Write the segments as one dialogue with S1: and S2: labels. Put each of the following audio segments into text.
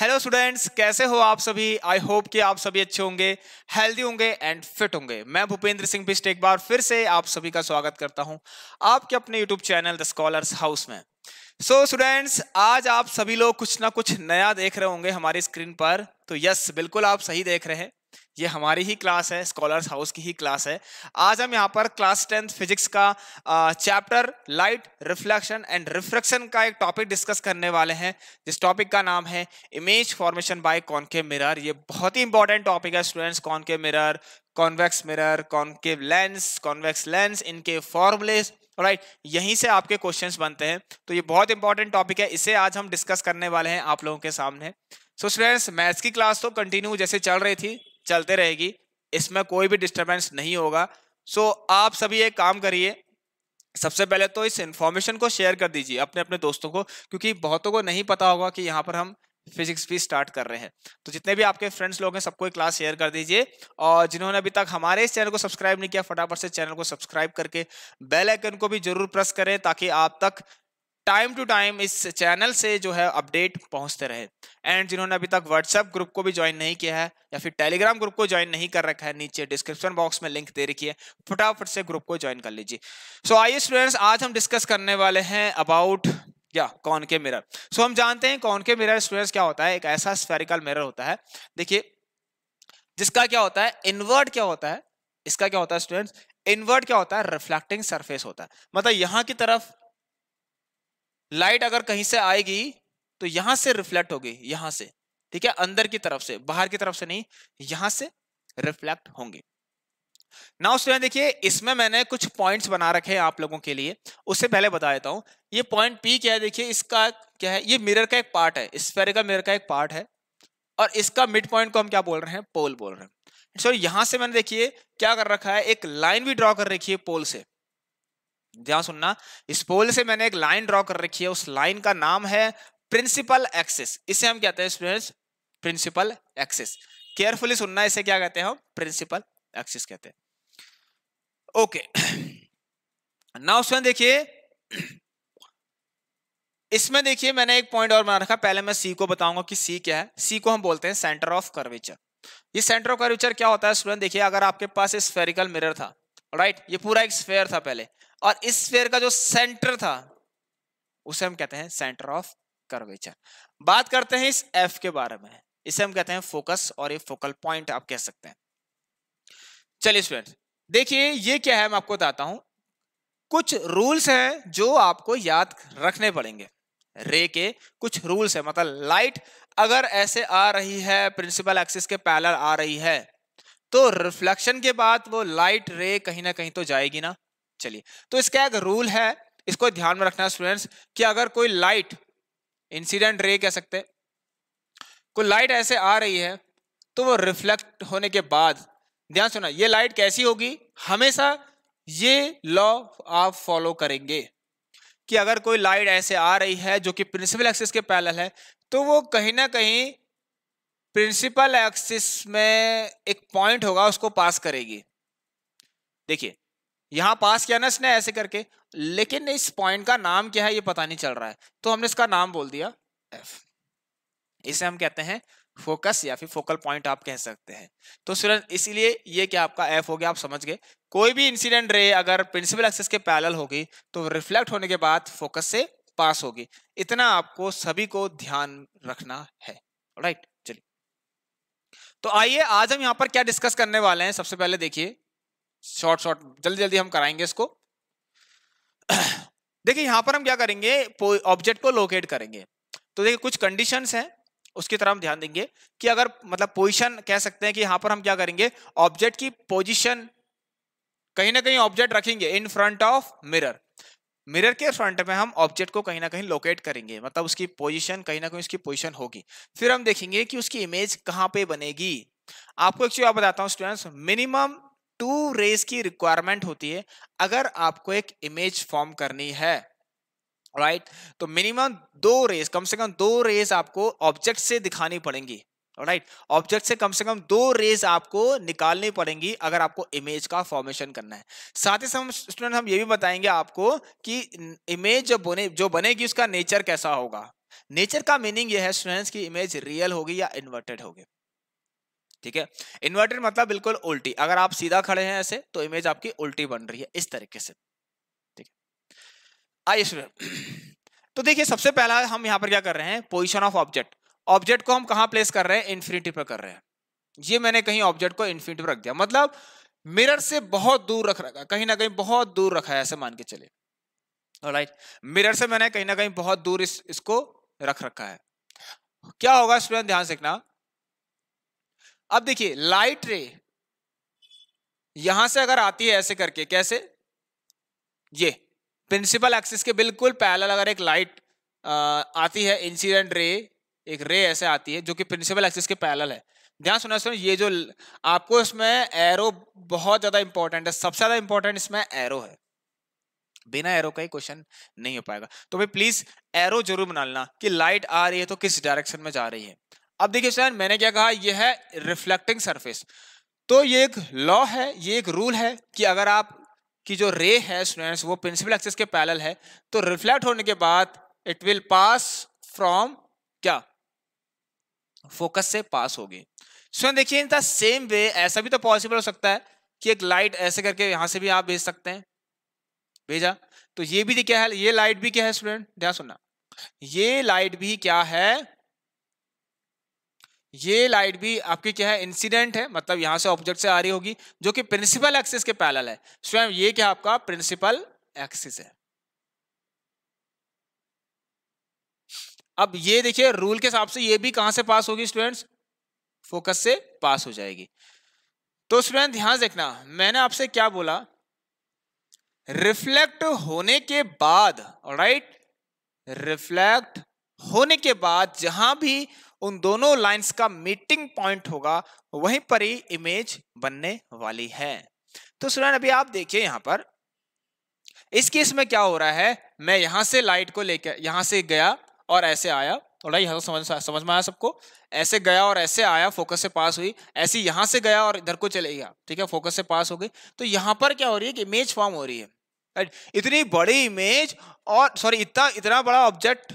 S1: Hello students कैसे हो आप सभी आई होप कि आप सभी अच्छे होंगे हेल्दी होंगे एंड फिट होंगे मैं भूपेंद्र सिंह बिस्ट एक बार फिर से आप सभी का स्वागत करता हूं आपके अपने YouTube channel the Scholars House में सो so, स्टूडेंट्स आज आप सभी लोग कुछ ना कुछ नया देख रहे होंगे हमारी स्क्रीन पर तो यस बिल्कुल आप सही देख रहे हैं ये हमारी ही क्लास है स्कॉलर्स हाउस की ही क्लास है आज हम यहाँ पर क्लास टेंथ फिजिक्स का chapter light reflection and reflection का एक टॉपिक डिस्कस करने वाले हैं जिस टॉपिक का नाम है image formation by concave mirror ये बहुत ही इंपॉर्टेंट टॉपिक है students concave mirror convex mirror concave lens convex lens इनके फॉर्मुलेस राइट यहीं से आपके क्वेश्चंस बनते हैं तो ये बहुत इंपॉर्टेंट टॉपिक है इसे आज हम डिस्कस करने वाले हैं आप लोगों के सामने सो स्टूडेंट्स मैथ्स की क्लास तो कंटिन्यू जैसे चल रही थी चलते रहेगी इसमें कोई भी डिस्टर्बेंस नहीं होगा सो so, आप सभी एक काम करिए सबसे पहले तो इस इन्फॉर्मेशन को शेयर कर दीजिए अपने अपने दोस्तों को क्योंकि बहुतों को नहीं पता होगा कि यहाँ पर हम फिजिक्स भी स्टार्ट कर रहे हैं तो जितने भी आपके फ्रेंड्स लोग हैं सबको क्लास शेयर कर दीजिए और जिन्होंने अभी तक हमारे इस चैनल को सब्सक्राइब नहीं किया फटाफट से चैनल को सब्सक्राइब करके बेल आइकन को भी जरूर प्रेस करें ताकि आप तक टाइम टू टाइम इस चैनल से जो है अपडेट पहुंचते रहे एंड जिन्होंने अभी तक व्हाट्सएप ग्रुप को भी ज्वाइन नहीं किया है या फिर टेलीग्राम ग्रुप को ज्वाइन नहीं कर रखा है नीचे डिस्क्रिप्शन बॉक्स में लिंक दे रखी है फटाफट से ग्रुप को ज्वाइन कर लीजिए सो आइए स्टूडेंट्स आज हम डिस्कस करने वाले हैं अबाउट या कौन के मिरर सो हम जानते हैं कौन के मिरर स्टूडेंट्स क्या होता है एक ऐसा स्फेरिकल मिरर होता है देखिए जिसका क्या होता है इनवर्ट क्या होता है इसका क्या होता है स्टूडेंट्स इनवर्ट क्या होता है रिफ्लेक्टिंग सरफेस होता है मतलब यहां की तरफ लाइट अगर कहीं से आएगी तो यहां से रिफ्लेक्ट होगी यहां से ठीक है अंदर की तरफ से बाहर की तरफ से नहीं यहां से रिफ्लेक्ट होंगे नाउ स्टूडेंट देखिए इसमें मैंने कुछ पॉइंट्स बना रखे हैं आप लोगों के लिए उससे पहले बता देता हूँ ये पॉइंट पी क्या है देखिए इसका क्या है ये मिरर का एक पार्ट है स्पेयर का मिरर का एक पार्ट है और इसका मिड पॉइंट को हम क्या बोल रहे हैं पोल बोल रहे हैं सो so, यहां से मैंने देखिए क्या कर रखा है एक लाइन भी ड्रॉ कर रखी है पोल से ध्यान सुनना इस पोल से मैंने एक लाइन ड्रॉ कर रखी है उस लाइन का नाम है प्रिंसिपल एक्सिस इसे हम कहते हैं स्टूडेंट्स प्रिंसिपल एक्सिस केयरफुली सुनना इसे क्या कहते हैं हम प्रिंसिपल एक्सिस कहते हैं ओके नाउ स्वयं देखिए इसमें देखिए मैंने एक पॉइंट और बना रखा पहले मैं सी को बताऊंगा कि सी क्या है सी को हम बोलते हैं सेंटर ऑफ कर्वेचर ये सेंटर ऑफ कर्वेचर क्या होता है स्टूडेंट देखिए अगर आपके पास स्फेरिकल मिरर था राइट ये पूरा एक स्फेयर था पहले और इस स्फेयर का जो सेंटर था उसे हम कहते हैं सेंटर ऑफ कर्वेचर बात करते हैं इस एफ के बारे में इसे हम कहते हैं फोकस और ये फोकल पॉइंट आप कह सकते हैं चलिए स्टूडेंट देखिए ये क्या है मैं आपको बताता हूं कुछ रूल्स हैं जो आपको याद रखने पड़ेंगे रे के कुछ रूल्स है मतलब लाइट अगर ऐसे आ रही है प्रिंसिपल एक्सिस के पैलर आ रही है तो रिफ्लेक्शन के बाद वो लाइट रे कहीं ना कहीं तो जाएगी ना चलिए तो इसका एक रूल है इसको ध्यान में रखना स्टूडेंट्स कि अगर कोई लाइट इंसिडेंट रे कह सकते कोई लाइट ऐसे आ रही है तो वो रिफ्लेक्ट होने के बाद ध्यान सुना ये लाइट कैसी होगी हमेशा ये लॉ आप फॉलो करेंगे कि अगर कोई लाइट ऐसे आ रही है जो कि प्रिंसिपल एक्सिस के पैरेलल है तो वो कहीं ना कहीं प्रिंसिपल एक्सिस में एक पॉइंट होगा उसको पास करेगी देखिए यहां पास किया ना इसने ऐसे करके लेकिन इस पॉइंट का नाम क्या है ये पता नहीं चल रहा है तो हमने इसका नाम बोल दिया एफ इसे हम कहते हैं फोकस या फिर फोकल पॉइंट आप कह सकते हैं तो स्टूडेंट इसीलिए ये क्या आपका एफ हो गया आप समझ गए कोई भी इंसिडेंट रे अगर प्रिंसिपल एक्सेस के पैरल होगी तो रिफ्लेक्ट होने के बाद फोकस से पास होगी इतना आपको सभी को ध्यान रखना है राइट चलिए तो आइए आज हम यहाँ पर क्या डिस्कस करने वाले हैं सबसे पहले देखिए शॉर्ट शॉर्ट जल्दी जल्दी हम कराएंगे इसको देखिए यहाँ पर हम क्या करेंगे ऑब्जेक्ट को लोकेट करेंगे तो देखिए कुछ कंडीशंस हैं उसकी तरफ हम ध्यान देंगे कि अगर मतलब पोजिशन कह सकते हैं कि यहां पर हम क्या करेंगे ऑब्जेक्ट की पोजिशन कहीं ना कहीं ऑब्जेक्ट रखेंगे in front of mirror mirror के फ्रंट में हम ऑब्जेक्ट को कहीं ना कहीं लोकेट करेंगे मतलब उसकी पोजीशन कहीं ना कहीं उसकी पोजीशन होगी फिर हम देखेंगे कि उसकी इमेज कहाँ पे बनेगी आपको एक चीज आप बताता हूँ स्टूडेंट्स मिनिमम टू रेस की रिक्वायरमेंट होती है अगर आपको एक इमेज फॉर्म करनी है राइट right? तो मिनिमम दो रेस कम से कम दो रेस आपको ऑब्जेक्ट से दिखानी पड़ेंगी राइट ऑब्जेक्ट से कम से कम दो रेस आपको निकालनी पड़ेंगी अगर आपको इमेज का फॉर्मेशन करना है साथ ही साथ स्टूडेंट हम ये भी बताएंगे आपको कि इमेज जो बने जो बनेगी उसका नेचर कैसा होगा नेचर का मीनिंग यह है स्टूडेंट्स की इमेज रियल होगी या इन्वर्टेड होगी ठीक है इन्वर्टेड मतलब बिल्कुल उल्टी अगर आप सीधा खड़े हैं ऐसे तो इमेज आपकी उल्टी बन रही है इस तरीके से आइए तो देखिए सबसे पहला हम यहां पर क्या कर रहे हैं पोजिशन ऑफ ऑब्जेक्ट ऑब्जेक्ट को हम कहा प्लेस कर रहे हैं इन्फिनिटी पर कर रहे हैं ये मैंने कहीं ऑब्जेक्ट को इन्फिनिटी पर रख दिया मतलब मिरर से बहुत दूर रख रखा कहीं ना कहीं बहुत दूर रखा है ऐसे मान के चले राइट मिरर से मैंने कहीं ना कहीं बहुत दूर इस, इसको रख रखा है क्या होगा स्टूडेंट ध्यान से देखना अब देखिए लाइट रे यहां से अगर आती है ऐसे करके कैसे ये प्रिंसिपल एक्सिस के बिल्कुल पैरेलल अगर एक लाइट आती है इंसिडेंट रे एक रे ऐसे आती है जो कि प्रिंसिपल एक्सिस के पैरेलल है ध्यान सुना सुनो ये जो आपको इसमें एरो बहुत ज़्यादा इंपॉर्टेंट है सबसे ज़्यादा इंपॉर्टेंट इसमें एरो है बिना एरो का ही क्वेश्चन नहीं हो पाएगा तो भाई प्लीज़ एरो जरूर बना लेना कि लाइट आ रही है तो किस डायरेक्शन में जा रही है अब देखिए सर मैंने क्या कहा यह है रिफ्लेक्टिंग सरफेस तो ये एक लॉ है ये एक रूल है कि अगर आप कि जो रे है स्टूडेंट्स वो प्रिंसिपल एक्सेस के पैरल है तो रिफ्लेक्ट होने के बाद इट विल पास फ्रॉम क्या फोकस से पास होगी स्टूडेंट देखिए इन सेम वे ऐसा भी तो पॉसिबल हो सकता है कि एक लाइट ऐसे करके यहां से भी आप भेज सकते हैं भेजा तो ये भी क्या है ये लाइट भी क्या है स्टूडेंट ध्यान सुनना ये लाइट भी क्या है ये लाइट भी आपकी क्या है इंसिडेंट है मतलब यहां से ऑब्जेक्ट से आ रही होगी जो कि प्रिंसिपल एक्सिस के पैरेलल है स्वयं ये क्या आपका प्रिंसिपल एक्सिस है अब ये देखिए रूल के हिसाब से ये भी कहां से पास होगी स्टूडेंट्स फोकस से पास हो जाएगी तो स्टूडेंट ध्यान देखना मैंने आपसे क्या बोला रिफ्लेक्ट होने के बाद राइट रिफ्लेक्ट होने के बाद जहां भी उन दोनों लाइंस का मीटिंग पॉइंट होगा वहीं पर ही इमेज बनने वाली है तो स्टूडेंट अभी आप देखिए यहां पर इस केस में क्या हो रहा है मैं यहां से लाइट को लेकर यहां से गया और ऐसे आया थोड़ा यहाँ समझ समझ में आया सबको ऐसे गया और ऐसे आया फोकस से पास हुई ऐसी यहां से गया और इधर को चले गया ठीक है फोकस से पास हो गई तो यहां पर क्या हो रही है कि इमेज फॉर्म हो रही है इतनी बड़ी इमेज और सॉरी इतना इतना बड़ा ऑब्जेक्ट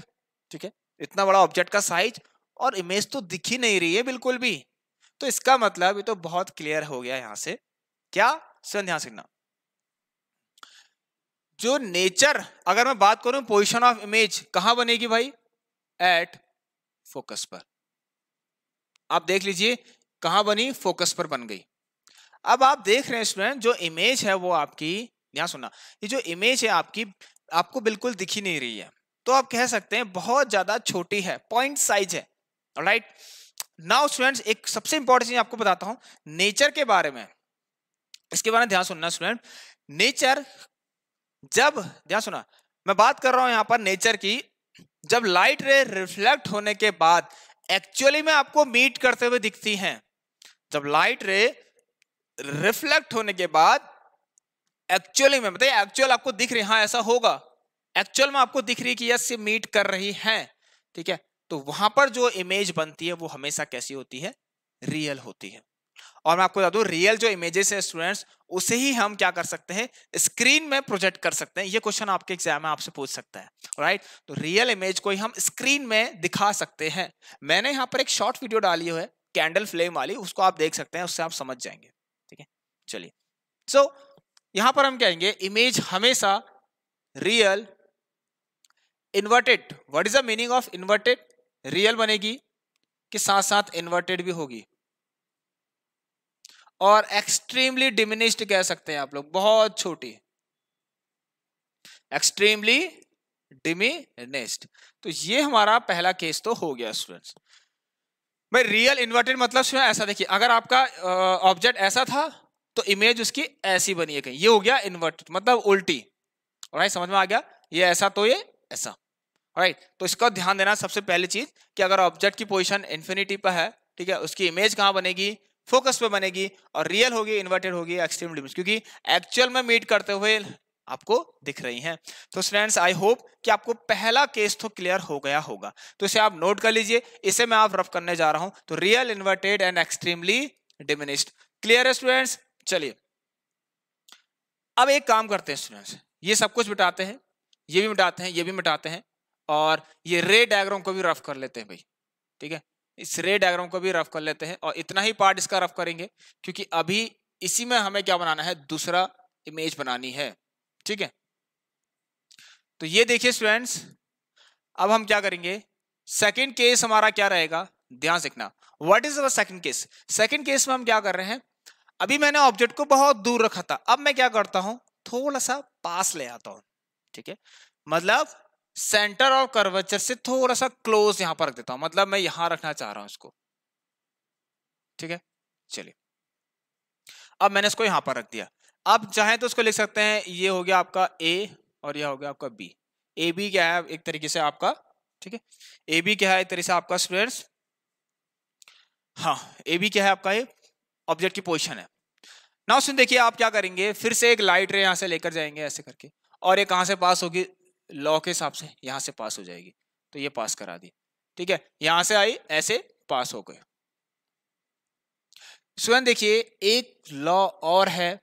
S1: ठीक है इतना बड़ा ऑब्जेक्ट का साइज और इमेज तो दिख ही नहीं रही है बिल्कुल भी तो इसका मतलब ये तो बहुत क्लियर हो गया यहां से क्या ध्यान सीखना जो नेचर अगर मैं बात करूं पोजिशन ऑफ इमेज कहां बनेगी भाई एट फोकस पर आप देख लीजिए कहां बनी फोकस पर बन गई अब आप देख रहे हैं स्टूडेंट जो इमेज है वो आपकी ध्यान सुनना ये जो इमेज है आपकी आपको बिल्कुल दिखी नहीं रही है तो आप कह सकते हैं बहुत ज्यादा छोटी है पॉइंट साइज है राइट नाउ स्टूडेंट्स एक सबसे इंपॉर्टेंट चीज आपको बताता हूं नेचर के बारे में इसके बारे में ध्यान सुनना स्टूडेंट नेचर जब ध्यान सुना मैं बात कर रहा हूं यहां पर नेचर की जब लाइट रे रिफ्लेक्ट होने के बाद एक्चुअली में आपको मीट करते हुए दिखती हैं जब लाइट रे रिफ्लेक्ट होने के बाद एक्चुअली में बताइए एक्चुअल आपको दिख रही हाँ ऐसा होगा एक्चुअल में आपको दिख रही कि यस ये मीट कर रही हैं ठीक है तो वहां पर जो इमेज बनती है वो हमेशा कैसी होती है रियल होती है और मैं आपको बता दू रियल जो इमेजेस है स्टूडेंट्स उसे ही हम क्या कर सकते हैं स्क्रीन में प्रोजेक्ट कर सकते हैं ये क्वेश्चन आपके एग्जाम में आपसे पूछ सकता है राइट तो रियल इमेज को ही हम स्क्रीन में दिखा सकते हैं मैंने यहाँ पर एक शॉर्ट वीडियो डाली है कैंडल फ्लेम वाली उसको आप देख सकते हैं उससे आप समझ जाएंगे ठीक है चलिए सो so, यहां पर हम कहेंगे इमेज हमेशा real inverted what is the meaning of inverted real बनेगी कि साथ साथ इन्वर्टेड भी होगी और एक्सट्रीमली डिमिनिस्ड कह सकते हैं आप लोग बहुत छोटी एक्सट्रीमली डिमिनिस्ड तो ये हमारा पहला केस तो हो गया स्टूडेंट्स भाई रियल इन्वर्टेड मतलब सुना ऐसा देखिए अगर आपका ऑब्जेक्ट ऐसा था तो इमेज उसकी ऐसी बनी है कहीं ये हो गया इन्वर्टेड मतलब उल्टी और समझ में आ गया ये ऐसा तो ये ऐसा राइट right, तो इसका ध्यान देना सबसे पहली चीज कि अगर ऑब्जेक्ट की पोजिशन इन्फिनिटी पर है ठीक है उसकी इमेज कहाँ बनेगी फोकस पे बनेगी और रियल होगी इन्वर्टेड होगी एक्सट्रीम डिमेंस क्योंकि एक्चुअल में मीट करते हुए आपको दिख रही हैं तो स्टूडेंट्स आई होप कि आपको पहला केस तो क्लियर हो गया होगा तो इसे आप नोट कर लीजिए इसे मैं आप रफ करने जा रहा हूं तो real inverted and extremely diminished clear है स्टूडेंट्स चलिए अब एक काम करते हैं स्टूडेंट्स ये सब कुछ मिटाते हैं ये भी मिटाते हैं ये भी मिटाते हैं और ये रे डायग्राम को भी रफ कर लेते हैं भाई ठीक है इस रे डायग्राम को भी रफ कर लेते हैं और इतना ही पार्ट इसका रफ करेंगे क्योंकि अभी इसी में हमें क्या बनाना है दूसरा इमेज बनानी है ठीक है तो ये देखिए स्टूडेंट्स अब हम क्या करेंगे सेकेंड केस हमारा क्या रहेगा ध्यान सीखना what is our second case second case में हम क्या कर रहे हैं अभी मैंने ऑब्जेक्ट को बहुत दूर रखा था अब मैं क्या करता हूं थोड़ा सा पास ले आता हूं ठीक है मतलब सेंटर ऑफ कर्वेचर से थोड़ा सा क्लोज यहां पर रख देता हूं मतलब मैं यहां रखना चाह रहा हूं इसको ठीक है चलिए अब मैंने इसको यहां पर रख दिया आप चाहें तो इसको लिख सकते हैं ये हो गया आपका ए और यह हो गया आपका बी ए बी क्या है एक तरीके से आपका ठीक है ए बी क्या है एक तरीके से आपका स्टूडेंट्स हाँ ए बी क्या है आपका ये ऑब्जेक्ट की पोजिशन है ना सुन देखिए आप क्या करेंगे फिर से एक लाइट रे यहाँ से लेकर जाएंगे ऐसे करके और ये कहाँ से पास होगी लॉ के हिसाब से यहाँ से पास हो जाएगी तो ये पास करा दी ठीक है यहाँ से आई ऐसे पास हो गए स्वयं देखिए एक लॉ और है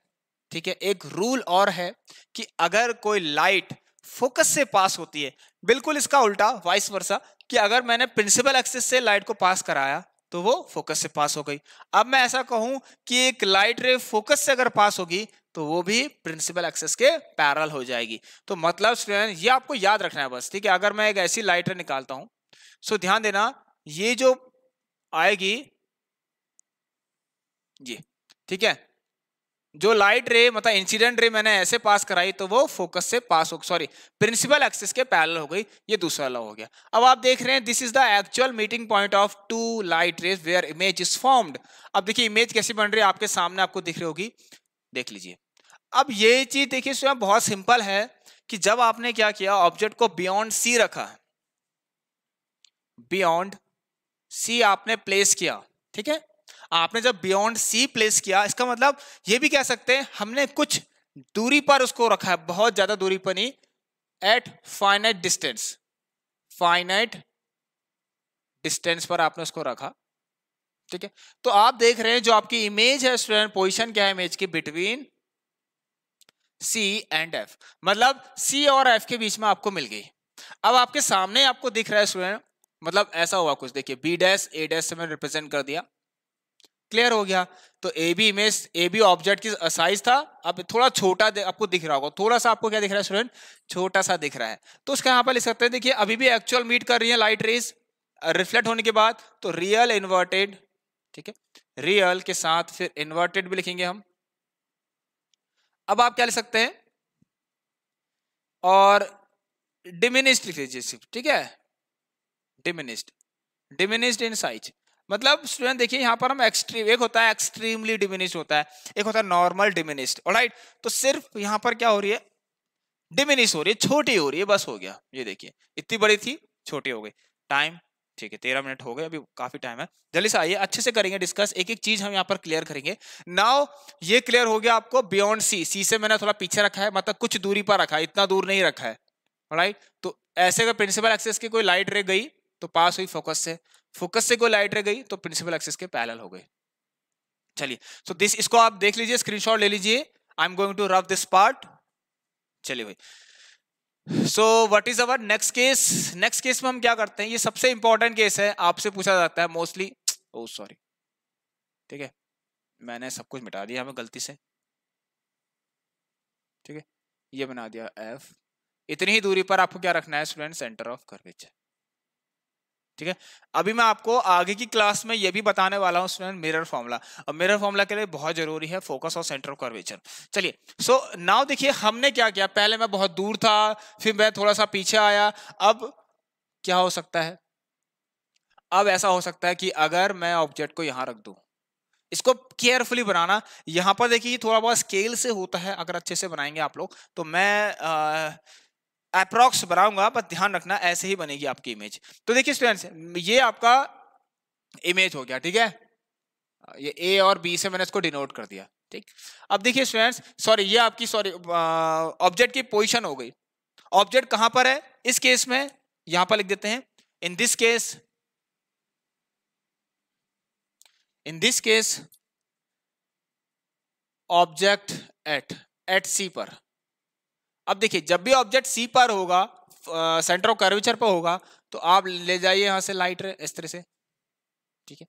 S1: ठीक है एक रूल और है कि अगर कोई लाइट फोकस से पास होती है बिल्कुल इसका उल्टा वाइस वर्षा कि अगर मैंने प्रिंसिपल एक्सिस से लाइट को पास कराया तो वो फोकस से पास हो गई अब मैं ऐसा कहूं कि एक लाइट रे फोकस से अगर पास होगी तो वो भी प्रिंसिपल एक्सेस के पैरल हो जाएगी तो मतलब स्टूडेंट ये आपको याद रखना है बस ठीक है अगर मैं एक ऐसी लाइट रे निकालता हूं सो ध्यान देना ये जो आएगी ये ठीक है जो लाइट रे मतलब इंसिडेंट रे मैंने ऐसे पास कराई तो वो फोकस से पास हो सॉरी प्रिंसिपल एक्सिस के पैरेलल हो गई ये दूसरा लॉ हो गया अब आप देख रहे हैं this is the actual meeting point of two light rays where image is formed अब देखिए इमेज कैसी बन रही है आपके सामने आपको दिख रही होगी देख लीजिए अब ये चीज देखिए स्वयं बहुत सिंपल है कि जब आपने क्या किया ऑब्जेक्ट को बियॉन्ड सी रखा बियॉन्ड सी आपने प्लेस किया ठीक है आपने जब बियॉन्ड सी प्लेस किया इसका मतलब ये भी कह सकते हैं हमने कुछ दूरी पर उसको रखा है बहुत ज़्यादा दूरी पर नहीं at finite distance finite distance पर आपने उसको रखा ठीक है तो आप देख रहे हैं जो आपकी इमेज है स्टूडेंट पोजिशन क्या है इमेज की बिटवीन सी एंड एफ मतलब सी और एफ के बीच में आपको मिल गई अब आपके सामने आपको दिख रहा है स्टूडेंट मतलब ऐसा हुआ कुछ देखिए बी डैश ए डैश से मैंने रिप्रेजेंट कर दिया क्लियर हो गया तो A B image A B object की साइज था अब थोड़ा छोटा आपको दिख रहा होगा थोड़ा सा आपको क्या दिख रहा है स्टूडेंट छोटा सा दिख रहा है तो उसका यहाँ पर लिख सकते हैं देखिए अभी भी एक्चुअल मीट कर रही है लाइट रेज रिफ्लेक्ट होने के बाद तो रियल इन्वर्टेड ठीक है रियल के साथ फिर इन्वर्टेड भी लिखेंगे हम अब आप क्या लिख सकते हैं और डिमिनिस्ट लिख लीजिए सिर्फ ठीक है डिमिनिस्ट डिमिनिस्ड इन साइज मतलब स्टूडेंट देखिए यहाँ पर हम एक्सट्रीम एक होता है एक्सट्रीमली डिमिनिश होता है एक होता है नॉर्मल डिमिनिश्ड राइट तो सिर्फ यहाँ पर क्या हो रही है डिमिनिश हो रही है छोटी हो रही है बस हो गया ये देखिए इतनी बड़ी थी छोटी हो गई टाइम ठीक है तेरह मिनट हो गए अभी काफी टाइम है जल्दी से आइए अच्छे से करेंगे डिस्कस एक एक चीज हम यहाँ पर क्लियर करेंगे नाउ ये क्लियर हो गया आपको बियॉन्ड सी सी से मैंने थोड़ा पीछे रखा है मतलब कुछ दूरी पर रखा है इतना दूर नहीं रखा है राइट तो ऐसे अगर प्रिंसिपल एक्सेस की कोई लाइट रे गई तो पास हुई फोकस से फोकस से कोई लाइट रह गई तो प्रिंसिपल एक्सिस के पैरल हो गए चलिए सो दिस इसको आप देख लीजिए स्क्रीनशॉट ले लीजिए I am going to rough this part चलिए भाई so what is our next case next case में हम क्या करते हैं ये सबसे इंपॉर्टेंट केस है आपसे पूछा जाता है मोस्टली ओ सॉरी ठीक है मैंने सब कुछ मिटा दिया हमें गलती से ठीक है ये बना दिया एफ इतनी ही दूरी पर आपको क्या रखना है स्टूडेंट सेंटर ऑफ कर्वेचर ठीक है अभी मैं आपको आगे की क्लास में यह भी बताने वाला हूँ स्टूडेंट मिरर फॉर्मूला और मिरर फॉर्मूला के लिए बहुत जरूरी है फोकस और सेंटर ऑफ कर्वेचर चलिए सो नाउ देखिए हमने क्या किया पहले मैं बहुत दूर था फिर मैं थोड़ा सा पीछे आया अब क्या हो सकता है अब ऐसा हो सकता है कि अगर मैं ऑब्जेक्ट को यहां रख दूँ इसको केयरफुली बनाना यहां पर देखिए थोड़ा बहुत स्केल से होता है अगर अच्छे से बनाएंगे आप लोग तो मैं आ, अप्रोक्स बनाऊंगा बस ध्यान रखना ऐसे ही बनेगी आपकी इमेज तो देखिए स्टूडेंट्स ये आपका इमेज हो गया ठीक है ये ए और बी से मैंने इसको डिनोट कर दिया ठीक अब देखिए स्टूडेंट्स सॉरी ये आपकी सॉरी ऑब्जेक्ट की पोजिशन हो गई ऑब्जेक्ट कहां पर है इस केस में यहां पर लिख देते हैं in this case in this case object at at C पर अब देखिए जब भी ऑब्जेक्ट सी पर होगा सेंटर ऑफ कर्वेचर पर होगा तो आप ले जाइए यहाँ से लाइट रे इस तरह से ठीक है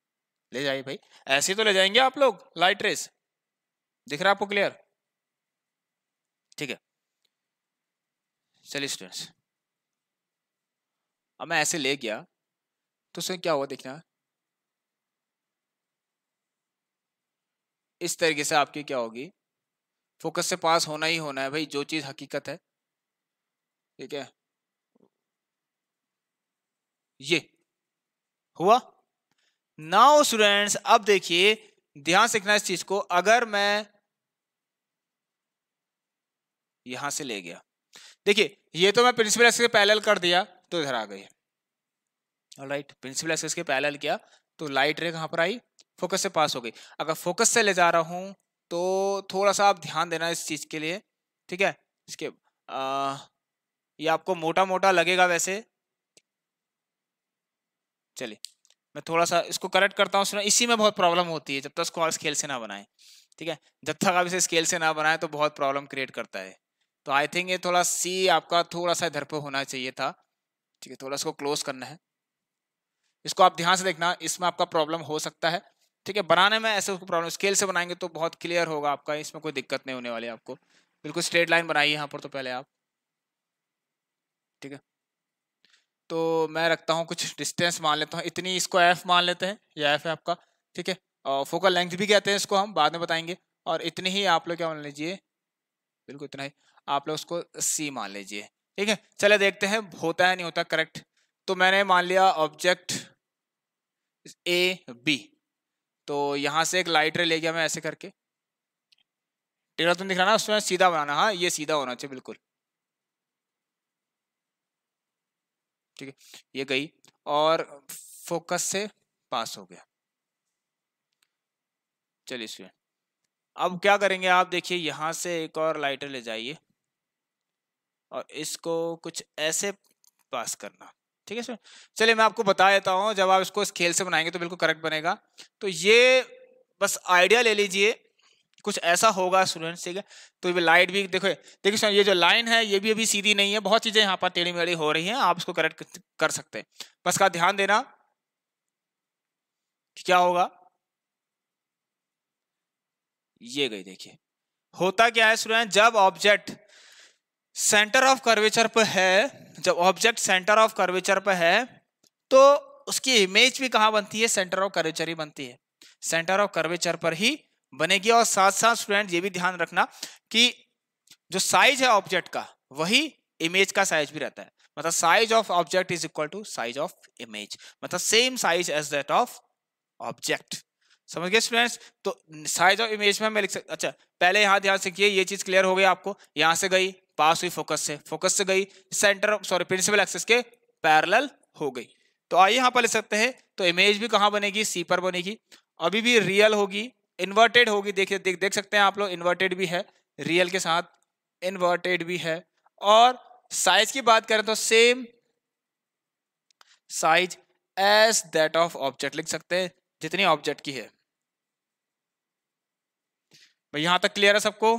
S1: ले जाइए भाई ऐसे तो ले जाएंगे आप लोग लाइट रेस दिख रहा है आपको क्लियर ठीक है चलिए स्टूडेंट्स अब मैं ऐसे ले गया तो उसमें क्या हुआ देखना इस तरीके से आपकी क्या होगी फोकस से पास होना ही होना है भाई जो चीज़ हकीकत है ठीक है ये हुआ नाउ स्टूडेंट्स अब देखिए ध्यान से इस चीज को अगर मैं यहां से ले गया देखिए ये तो मैं प्रिंसिपल एक्सेस के पैरेलल कर दिया तो इधर आ गई राइट प्रिंसिपल एक्सेस के पैरेलल किया तो लाइट रे कहां पर आई फोकस से पास हो गई अगर फोकस से ले जा रहा हूं तो थोड़ा सा आप ध्यान देना इस चीज़ के लिए ठीक है इसके ये आपको मोटा मोटा लगेगा वैसे चलिए मैं थोड़ा सा इसको करेक्ट करता हूँ इसी में बहुत प्रॉब्लम होती है जब तक इसको आप स्केल से ना बनाएं ठीक है जब तक आप इसे स्केल से ना बनाएं तो बहुत प्रॉब्लम क्रिएट करता है तो आई थिंक ये थोड़ा सी आपका थोड़ा सा इधर पर होना चाहिए था ठीक है थोड़ा इसको क्लोज करना है इसको आप ध्यान से देखना इसमें आपका प्रॉब्लम हो सकता है ठीक है बनाने में ऐसे उसको प्रॉब्लम स्केल से बनाएंगे तो बहुत क्लियर होगा आपका इसमें कोई दिक्कत नहीं होने वाली आपको बिल्कुल स्ट्रेट लाइन बनाइए यहाँ पर तो पहले आप ठीक है तो मैं रखता हूँ कुछ डिस्टेंस मान लेता हूँ इतनी इसको एफ मान लेते हैं या एफ है आपका ठीक है और फोकल लेंथ भी कहते हैं इसको हम बाद में बताएंगे और इतनी ही आप लोग क्या मान लीजिए बिल्कुल इतना ही आप लोग उसको सी मान लीजिए ठीक है चले देखते हैं होता है नहीं होता करेक्ट तो मैंने मान लिया ऑब्जेक्ट ए बी तो यहाँ से एक लाइट रे ले गया मैं ऐसे करके टेढ़ा तुम दिख रहा ना उसमें सीधा बनाना हाँ ये सीधा होना चाहिए बिल्कुल ठीक है ये गई और फोकस से पास हो गया चलिए सुन अब क्या करेंगे आप देखिए यहाँ से एक और लाइटर ले जाइए और इसको कुछ ऐसे पास करना ठीक है सर चलिए मैं आपको बता देता हूँ जब आप इसको इस खेल से बनाएंगे तो बिल्कुल करेक्ट बनेगा तो ये बस आइडिया ले लीजिए कुछ ऐसा होगा स्टूडेंट्स ठीक है तो ये लाइट भी देखो देखिए सर ये जो लाइन है ये भी अभी सीधी नहीं है बहुत चीज़ें यहाँ पर टेढ़ी मेढ़ी हो रही हैं आप इसको करेक्ट कर सकते हैं बस का ध्यान देना क्या होगा ये गई देखिए होता क्या है स्टूडेंट जब ऑब्जेक्ट सेंटर ऑफ कर्वेचर पर है जब ऑब्जेक्ट सेंटर ऑफ कर्वेचर पर है तो उसकी इमेज भी कहाँ बनती है सेंटर ऑफ कर्वेचर ही बनती है सेंटर ऑफ कर्वेचर पर ही बनेगी और साथ साथ स्टूडेंट ये भी ध्यान रखना कि जो साइज है ऑब्जेक्ट का वही इमेज का साइज भी रहता है मतलब size of object is equal to size of image मतलब same size as that of object समझ गए स्टूडेंट्स तो साइज ऑफ इमेज में मैं लिख सकता अच्छा पहले यहाँ ध्यान से किए ये चीज क्लियर हो गई आपको यहाँ से गई पास हुई फोकस से फोकस से गई सेंटर सॉरी प्रिंसिपल एक्सेस के पैरल हो गई तो आइए यहाँ पर लिख सकते हैं तो इमेज भी कहाँ बनेगी सी पर बनेगी अभी भी रियल होगी इन्वर्टेड होगी देख, देख देख सकते हैं आप लोग इन्वर्टेड भी है रियल के साथ इन्वर्टेड भी है और साइज की बात करें तो same size as that of object लिख सकते हैं जितनी ऑब्जेक्ट की है भाई यहाँ तक क्लियर है सबको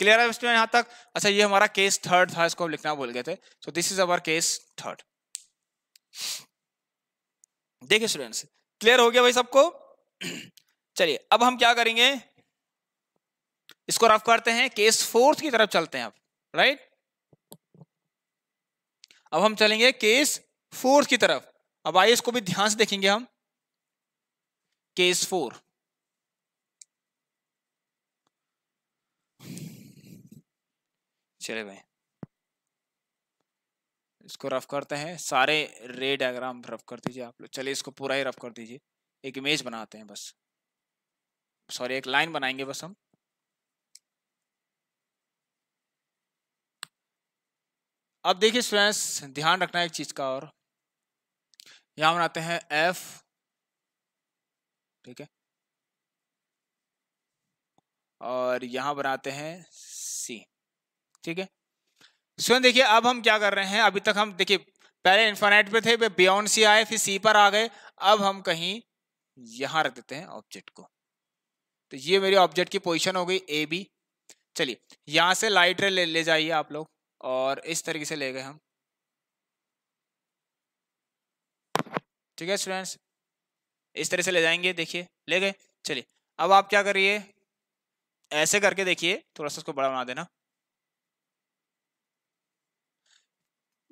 S1: क्लियर है स्टूडेंट यहाँ तक अच्छा ये हमारा केस थर्ड था इसको हम लिखना बोल गए थे so this is our case third देखिए स्टूडेंट्स क्लियर हो गया भाई सबको चलिए अब हम क्या करेंगे इसको रफ करते हैं केस फोर्थ की तरफ चलते हैं अब राइट अब हम चलेंगे केस फोर्थ की तरफ अब आइए इसको भी ध्यान से देखेंगे हम केस फोर चले भाई इसको रफ करते हैं सारे रे डायग्राम रफ कर दीजिए आप लोग चलिए इसको पूरा ही रफ कर दीजिए एक इमेज बनाते हैं बस सॉरी एक लाइन बनाएंगे बस हम अब देखिए स्टूडेंट्स ध्यान रखना है एक चीज का और यहां बनाते हैं एफ ठीक है और यहां बनाते हैं सी ठीक है स्वयं देखिए अब हम क्या कर रहे हैं अभी तक हम देखिए पहले इन्फानाइट पे थे बियॉन्ड सी आए फिर सी पर आ गए अब हम कहीं यहां रख देते हैं ऑब्जेक्ट को तो ये मेरे ऑब्जेक्ट की पोजिशन हो गई ए बी चलिए यहां से लाइट रे ले, ले जाइए आप लोग और इस तरीके से ले गए हम ठीक है स्टूडेंट्स इस तरह से ले जाएंगे देखिए ले गए चलिए अब आप क्या करिए ऐसे करके देखिए थोड़ा सा उसको बड़ा बना देना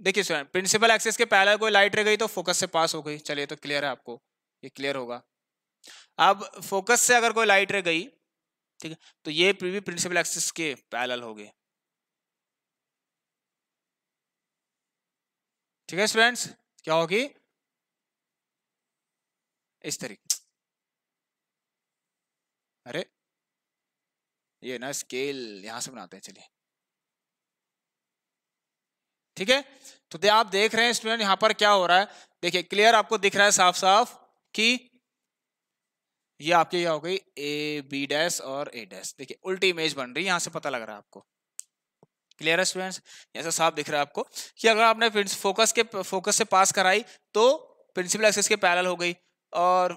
S1: देखिए स्टूडेंट प्रिंसिपल एक्सेस के पैरल कोई लाइट रह गई तो फोकस से पास हो गई चलिए तो क्लियर है आपको ये क्लियर होगा अब फोकस से अगर कोई लाइट रह गई ठीक है तो ये भी प्रिंसिपल एक्सिस के पैरल हो गए ठीक है स्टूडेंट्स क्या होगी इस तरीके अरे ये ना स्केल यहां से बनाते हैं चलिए ठीक है तो दे आप देख रहे हैं स्टूडेंट यहां पर क्या हो रहा है देखिए क्लियर आपको दिख रहा है साफ साफ कि ये आपकी क्या हो गई ए बी डैस और ए डैस देखिए उल्टी इमेज बन रही है यहां से पता लग रहा है आपको क्लियर है स्टूडेंट्स ऐसा साफ दिख रहा है आपको कि अगर आपने फोकस के फोकस से पास कराई तो प्रिंसिपल एक्सेस के पैरल हो गई और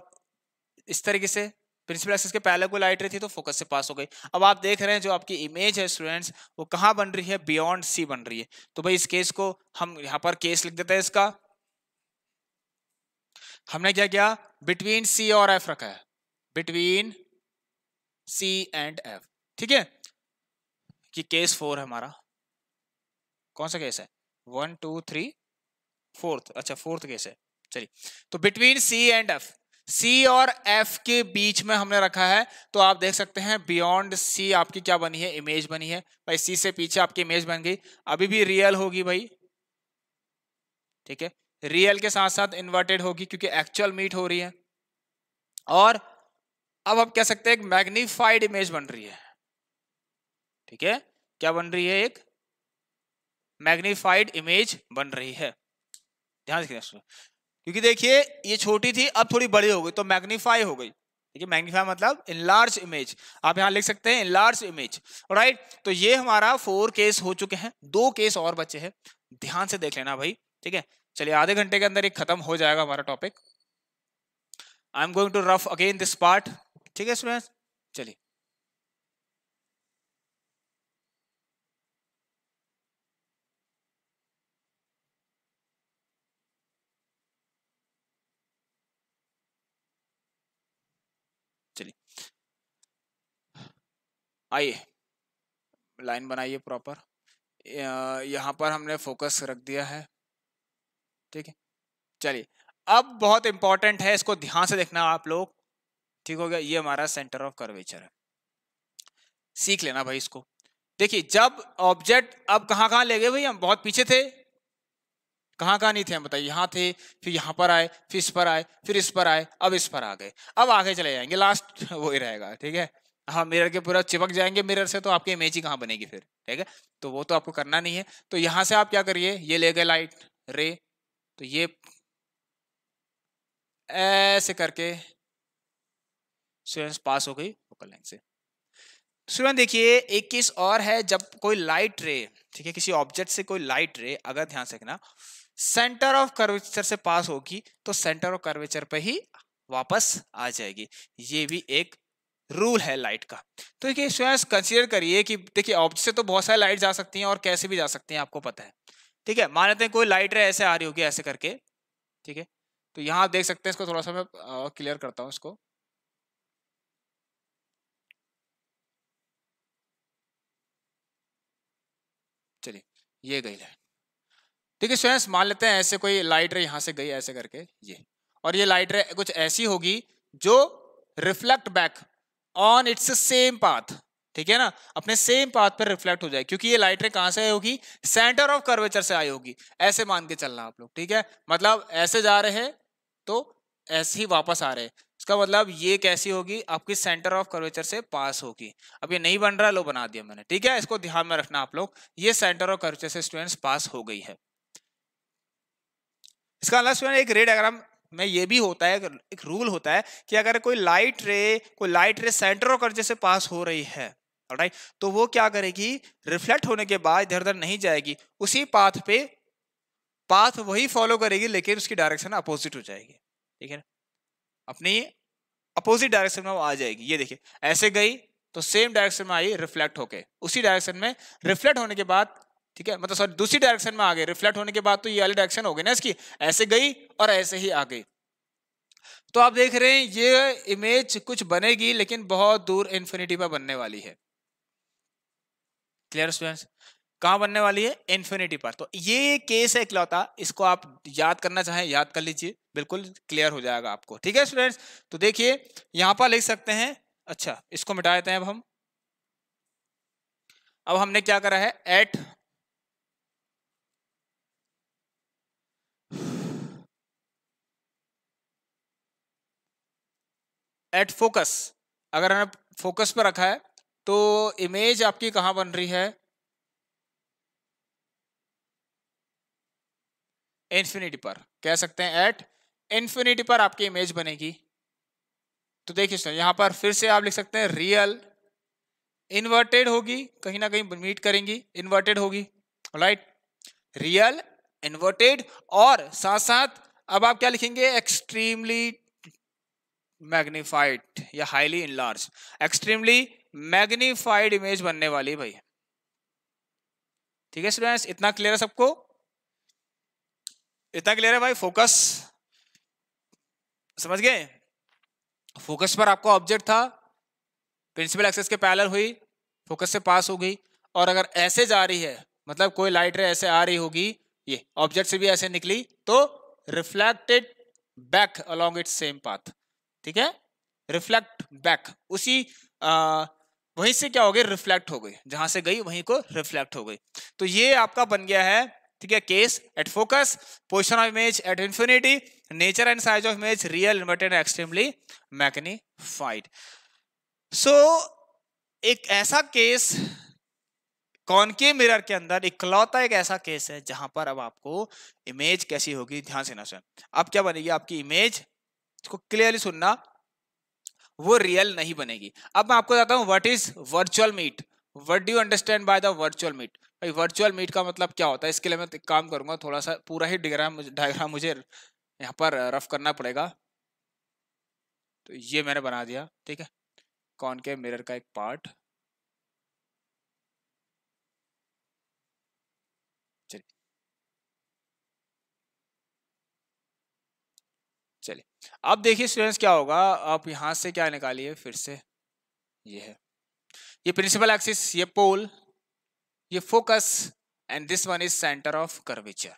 S1: इस तरीके से प्रिंसिपल एक्सिस के पहले को लाइट रही थी तो फोकस से पास हो गई अब आप देख रहे हैं जो आपकी इमेज है स्टूडेंट्स वो कहाँ बन रही है बियॉन्ड सी बन रही है तो भाई इस केस को हम यहाँ पर केस लिख देते हैं इसका हमने क्या किया बिटवीन सी और एफ रखा है बिटवीन सी एंड एफ ठीक है कि केस फोर है हमारा कौन सा केस है वन टू थ्री फोर्थ अच्छा फोर्थ केस है चलिए तो between C and F C और एफ के बीच में हमने रखा है तो आप देख सकते हैं बियॉन्ड सी आपकी क्या बनी है इमेज बनी है भाई सी से पीछे आपकी इमेज बन गई अभी भी रियल होगी भाई ठीक है रियल के साथ साथ इन्वर्टेड होगी क्योंकि एक्चुअल मीट हो रही है और अब हम कह सकते हैं एक मैग्निफाइड इमेज बन रही है ठीक है क्या बन रही है एक मैग्निफाइड इमेज बन रही है ध्यान क्योंकि देखिए ये छोटी थी अब थोड़ी बड़ी हो गई तो मैग्नीफाई हो गई देखिए मैग्नीफाई मतलब इनलार्ज इमेज आप यहाँ लिख सकते हैं इनलार्ज इमेज राइट तो ये हमारा फोर केस हो चुके हैं दो केस और बचे हैं ध्यान से देख लेना भाई ठीक है चलिए आधे घंटे के अंदर एक खत्म हो जाएगा हमारा topic I am going to rough again this part ठीक है स्टूडेंट चलिए आइए लाइन बनाइए प्रॉपर यहाँ पर हमने फोकस रख दिया है ठीक है चलिए अब बहुत इंपॉर्टेंट है इसको ध्यान से देखना आप लोग ठीक हो गया ये हमारा सेंटर ऑफ कर्वेचर है सीख लेना भाई इसको देखिए जब ऑब्जेक्ट अब कहाँ कहाँ ले गए भाई हम बहुत पीछे थे कहाँ कहाँ नहीं थे हम बताइए यहाँ थे फिर यहाँ पर आए फिर इस पर आए फिर इस पर आए अब इस पर आ गए अब आगे चले जाएंगे लास्ट वही रहेगा ठीक है हाँ मिरर के पूरा चिपक जाएंगे मिरर से तो आपकी इमेज ही कहाँ बनेगी फिर ठीक है तो वो तो आपको करना नहीं है तो यहाँ से आप क्या करिए ये ले गए लाइट रे तो ये ऐसे करके स्टूडेंट्स पास हो गई फोकल लाइन से स्टूडेंट देखिए एक केस और है जब कोई लाइट रे ठीक है किसी ऑब्जेक्ट से कोई लाइट रे अगर ध्यान से रखना सेंटर ऑफ कर्वेचर से पास होगी तो सेंटर ऑफ कर्वेचर पर ही वापस आ जाएगी ये भी एक रूल है लाइट का तो देखिए स्टूडेंट्स कंसीडर करिए कि देखिए ऑब्जेक्ट से तो बहुत सारी लाइट जा सकती हैं और कैसे भी जा सकती हैं आपको पता है ठीक है मान लेते हैं कोई लाइट रे ऐसे आ रही होगी ऐसे करके ठीक है तो यहाँ आप देख सकते हैं इसको थोड़ा सा मैं क्लियर करता हूँ इसको चलिए ये गई लाइट ठीक है स्टूडेंट्स मान लेते हैं ऐसे कोई लाइट रे यहाँ से गई ऐसे करके ये और ये लाइट रे कुछ ऐसी होगी जो reflect back on its same path ठीक है ना अपने सेम पाथ पर रिफ्लेक्ट हो जाए क्योंकि ये लाइट रे कहां से आई होगी सेंटर ऑफ कर्वेचर से आई होगी ऐसे मान के चलना आप लोग ठीक है मतलब ऐसे जा रहे हैं तो ऐसे ही वापस आ रहे हैं इसका मतलब ये कैसी होगी आपकी सेंटर ऑफ कर्वेचर से पास होगी अब ये नहीं बन रहा लो बना दिया मैंने ठीक है इसको ध्यान में रखना आप लोग ये सेंटर ऑफ कर्वेचर से स्टूडेंट्स पास हो गई है इसका अगला मतलब स्टूडेंट एक रेड डायग्राम में ये भी होता है एक रूल होता है कि अगर कोई लाइट रे कोई लाइट रे सेंटर ऑफ कर्जे से पास हो रही है राइट तो वो क्या करेगी रिफ्लेक्ट होने के बाद इधर उधर नहीं जाएगी उसी पाथ पे पाथ वही फॉलो करेगी लेकिन उसकी डायरेक्शन अपोजिट हो जाएगी ठीक है अपनी अपोजिट डायरेक्शन में वो आ जाएगी ये देखिए ऐसे गई तो सेम डायरेक्शन में आई रिफ्लेक्ट होके उसी डायरेक्शन में रिफ्लेक्ट होने के बाद ठीक है मतलब सॉरी दूसरी डायरेक्शन में आ गए रिफ्लेक्ट होने के बाद तो ये वाली डायरेक्शन हो गई ना इसकी ऐसे गई और ऐसे ही आ गई तो आप देख रहे हैं ये इमेज कुछ बनेगी लेकिन बहुत दूर इन्फिनिटी पर बनने वाली है क्लियर स्टूडेंट्स कहाँ बनने वाली है इन्फिनिटी पर तो ये केस है इकलौता इसको आप याद करना चाहें याद कर लीजिए बिल्कुल क्लियर हो जाएगा आपको ठीक है स्टूडेंट्स तो देखिए यहाँ पर लिख सकते हैं अच्छा इसको मिटा देते हैं अब हम अब हमने क्या करा है एट एट फोकस अगर हमने फोकस पर रखा है तो इमेज आपकी कहां बन रही है इन्फिनिटी पर कह सकते हैं एट इन्फिनिटी पर आपकी इमेज बनेगी तो देखिए सर पर फिर से आप लिख सकते हैं रियल इन्वर्टेड होगी कहीं ना कहीं मीट करेंगी इन्वर्टेड होगी राइट रियल इन्वर्टेड और साथ साथ अब आप क्या लिखेंगे एक्सट्रीमली मैग्नीफाइड या highly enlarge extremely magnified image बनने वाली भाई ठीक है स्टूडेंट्स इतना क्लियर है सबको इतना क्लियर है भाई फोकस समझ गए फोकस पर आपका ऑब्जेक्ट था प्रिंसिपल एक्सेस के पैलर हुई फोकस से पास हो गई और अगर ऐसे जा रही है मतलब कोई लाइट रे ऐसे आ रही होगी ये ऑब्जेक्ट से भी ऐसे निकली तो reflected back along its same path ठीक है रिफ्लेक्ट बैक उसी आ, वहीं से क्या हो गई रिफ्लेक्ट हो गई जहां से गई वहीं को रिफ्लेक्ट हो गई तो ये आपका बन गया है ठीक है case at focus position of image at infinity nature and size of image real inverted extremely magnified so एक ऐसा केस कॉनकेव मिरर के अंदर इकलौता एक ऐसा केस है जहां पर अब आपको इमेज कैसी होगी ध्यान से ना सुन अब क्या बनेगी आपकी इमेज इसको क्लियरली सुनना वो रियल नहीं बनेगी अब मैं आपको बताता हूँ what is virtual meet what do understand by the virtual meet भाई वर्चुअल मीट का मतलब क्या होता है इसके लिए मैं एक काम करूंगा थोड़ा सा पूरा ही डिग्राम डायग्राम मुझे यहाँ पर रफ करना पड़ेगा तो ये मैंने बना दिया ठीक है कौन के मिरर का एक पार्ट चलिए चलिए अब देखिए स्टूडेंट्स क्या होगा आप यहाँ से क्या निकालिए फिर से ये है ये प्रिंसिपल एक्सिस ये पोल ये focus and this one is centre of curvature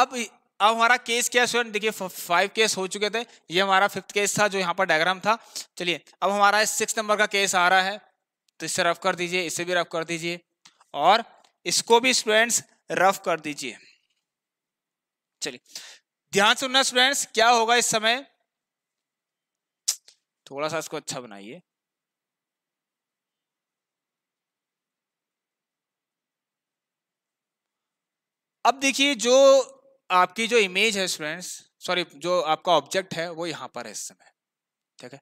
S1: अब अब हमारा केस क्या स्टूडेंट देखिए फाइव केस हो चुके थे ये हमारा फिफ्थ केस था जो यहाँ पर डायग्राम था चलिए अब हमारा सिक्स नंबर का केस आ रहा है तो इससे रफ कर दीजिए इसे भी रफ कर दीजिए और इसको भी स्टूडेंट्स रफ कर दीजिए चलिए ध्यान सुनना स्टूडेंट्स क्या होगा इस समय थोड़ा सा इसको अच्छा बनाइए अब देखिए जो आपकी जो इमेज है स्टूडेंट्स सॉरी जो आपका ऑब्जेक्ट है वो यहां पर है इस समय ठीक है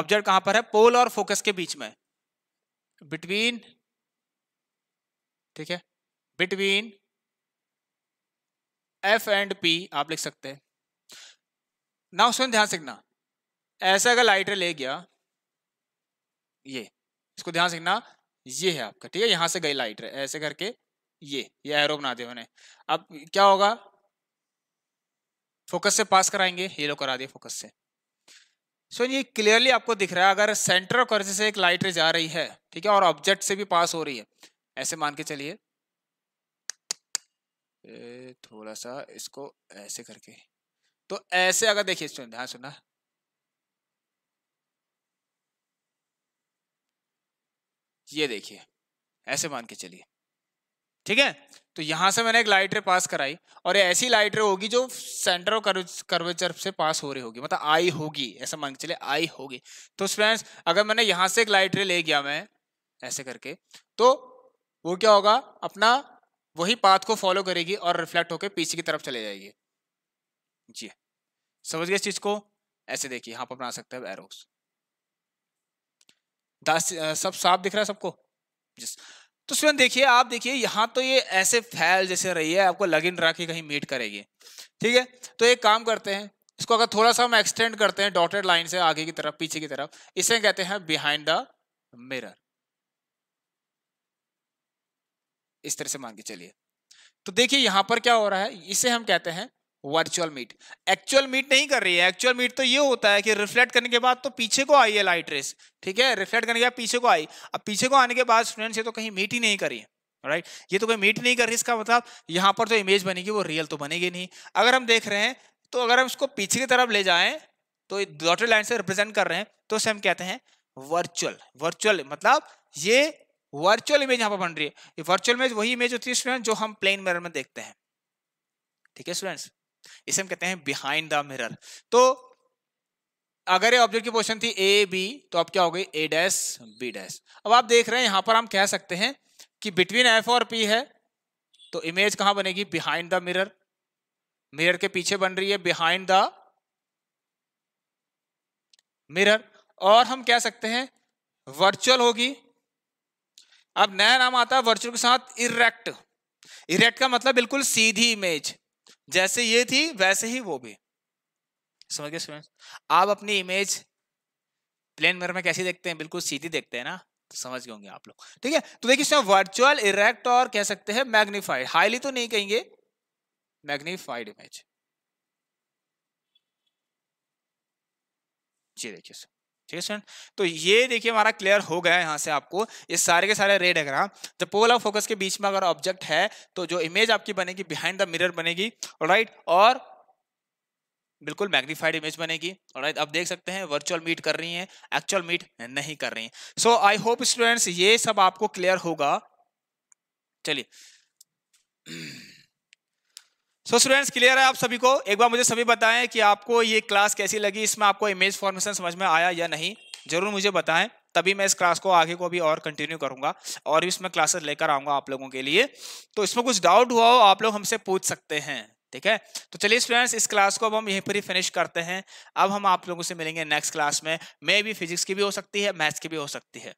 S1: ऑब्जेक्ट कहां पर है पोल और फोकस के बीच में बिटवीन ठीक है बिटवीन एफ एंड पी आप लिख सकते हैं ना सुन ध्यान सीखना ऐसा अगर लाइटर ले गया ये इसको ध्यान सीखना ये है आपका ठीक है यहां से गई लाइटर ऐसे करके ये ये एरो बना दिया मैंने अब क्या होगा फोकस से पास कराएंगे ये लोग करा दिए फोकस से सो so, ये क्लियरली आपको दिख रहा है अगर सेंटर ऑफ कर्जे से एक लाइटर जा रही है ठीक है और ऑब्जेक्ट से भी पास हो रही है ऐसे मान के चलिए थोड़ा सा इसको ऐसे करके तो ऐसे अगर देखिए सुन ध्यान सुना ये देखिए ऐसे मान के चलिए ठीक है तो यहां से मैंने एक लाइटर पास कराई और ये ऐसी लाइटर होगी जो सेंटर और कर्वेचर से पास हो रही होगी मतलब आई होगी ऐसा मान के चलिए आई होगी तो फ्रेंड्स अगर मैंने यहां से एक लाइटर ले गया मैं ऐसे करके तो वो क्या होगा अपना वही पाथ को फॉलो करेगी और रिफ्लेक्ट होकर पीछे की तरफ चले जाएगी जी समझ गए इस चीज़ को ऐसे देखिए यहां पर बना सकते हैं एरोस सब साफ दिख रहा है सबको जिस तो सुन देखिए आप देखिए यहाँ तो ये ऐसे फैल जैसे रही है आपको लग इन रहा कि कहीं मीट करेगी ठीक है तो एक काम करते हैं इसको अगर थोड़ा सा हम एक्सटेंड करते हैं डॉटेड लाइन से आगे की तरफ पीछे की तरफ इसे कहते हैं बिहाइंड द मिरर इस तरह से मान के चलिए तो देखिए यहां पर क्या हो रहा है इसे हम कहते हैं वर्चुअल मीट एक्चुअल मीट नहीं कर रही है एक्चुअल मीट तो ये होता है कि रिफ्लेक्ट करने के बाद तो पीछे को आई है लाइट रेस ठीक है रिफ्लेक्ट करने के बाद पीछे को आई अब पीछे को आने के बाद स्टूडेंट्स ये तो कहीं मीट ही नहीं करी राइट right? ये तो कोई मीट नहीं कर रही इसका मतलब यहाँ पर जो तो इमेज बनेगी वो रियल तो बनेगी नहीं अगर हम देख रहे हैं तो अगर हम इसको पीछे की तरफ ले जाए तो डॉटेड लाइन से रिप्रेजेंट कर रहे हैं तो उसे हम कहते हैं वर्चुअल वर्चुअल मतलब ये वर्चुअल इमेज यहाँ पर बन रही है वर्चुअल इमेज वही इमेज होती है स्टूडेंट जो हम प्लेन मिरर में देखते हैं ठीक है स्टूडेंट्स इसे हम कहते हैं बिहाइंड द मिरर तो अगर ये ऑब्जेक्ट की पोजिशन थी ए बी तो अब क्या हो गई ए डैश बी डैश अब आप देख रहे हैं यहां पर हम कह सकते हैं कि बिटवीन एफ और पी है तो इमेज कहां बनेगी बिहाइंड द मिरर मिरर के पीछे बन रही है बिहाइंड द मिरर और हम कह सकते हैं वर्चुअल होगी अब नया नाम आता है वर्चुअल के साथ इरेक्ट इरेक्ट का मतलब बिल्कुल सीधी इमेज जैसे ये थी वैसे ही वो भी समझ गए आप अपनी इमेज प्लेन मिरर में कैसी देखते हैं बिल्कुल सीधी देखते हैं ना तो समझ गए होंगे आप लोग ठीक है तो देखिए इसमें वर्चुअल इरेक्ट और कह सकते हैं मैग्नीफाइड हाईली तो नहीं कहेंगे मैग्नीफाइड इमेज जी देखिए ठीक है स्टूडेंट तो ये देखिए हमारा क्लियर हो गया यहाँ से आपको ये सारे के सारे रेड डायग्राम तो पोल ऑफ फोकस के बीच में अगर ऑब्जेक्ट है तो जो इमेज आपकी बनेगी बिहाइंड द मिरर बनेगी राइट और बिल्कुल मैग्नीफाइड इमेज बनेगी और आप देख सकते हैं वर्चुअल मीट कर रही हैं एक्चुअल मीट नहीं कर रही है सो आई होप स्टूडेंट्स ये सब आपको क्लियर होगा चलिए सो स्टूडेंट्स क्लियर है आप सभी को एक बार मुझे सभी बताएं कि आपको ये क्लास कैसी लगी इसमें आपको इमेज फॉर्मेशन समझ में आया या नहीं जरूर मुझे बताएं तभी मैं इस क्लास को आगे को भी और कंटिन्यू करूंगा और भी इसमें क्लासेस लेकर आऊंगा आप लोगों के लिए तो इसमें कुछ डाउट हुआ हो आप लोग हमसे पूछ सकते हैं ठीक है तो चलिए स्टूडेंट्स इस क्लास को अब हम यहीं पर ही फिनिश करते हैं अब हम आप लोगों से मिलेंगे नेक्स्ट क्लास में मे भी फिजिक्स की भी हो सकती है मैथ्स की भी हो सकती है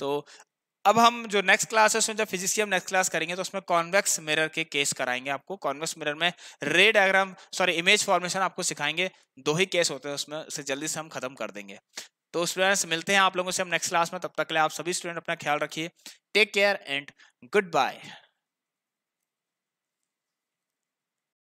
S1: सो अब हम जो नेक्स्ट क्लास है उसमें जब फिजिक्स की हम नेक्स्ट क्लास करेंगे तो उसमें कॉन्वेक्स मिरर के केस कराएंगे आपको कॉन्वेक्स मिरर में रे डायग्राम सॉरी इमेज फॉर्मेशन आपको सिखाएंगे दो ही केस होते हैं उसमें उसे जल्दी से हम खत्म कर देंगे तो स्टूडेंट्स मिलते हैं आप लोगों से हम नेक्स्ट क्लास में तब तक के लिए आप सभी स्टूडेंट अपना ख्याल रखिए take care and good bye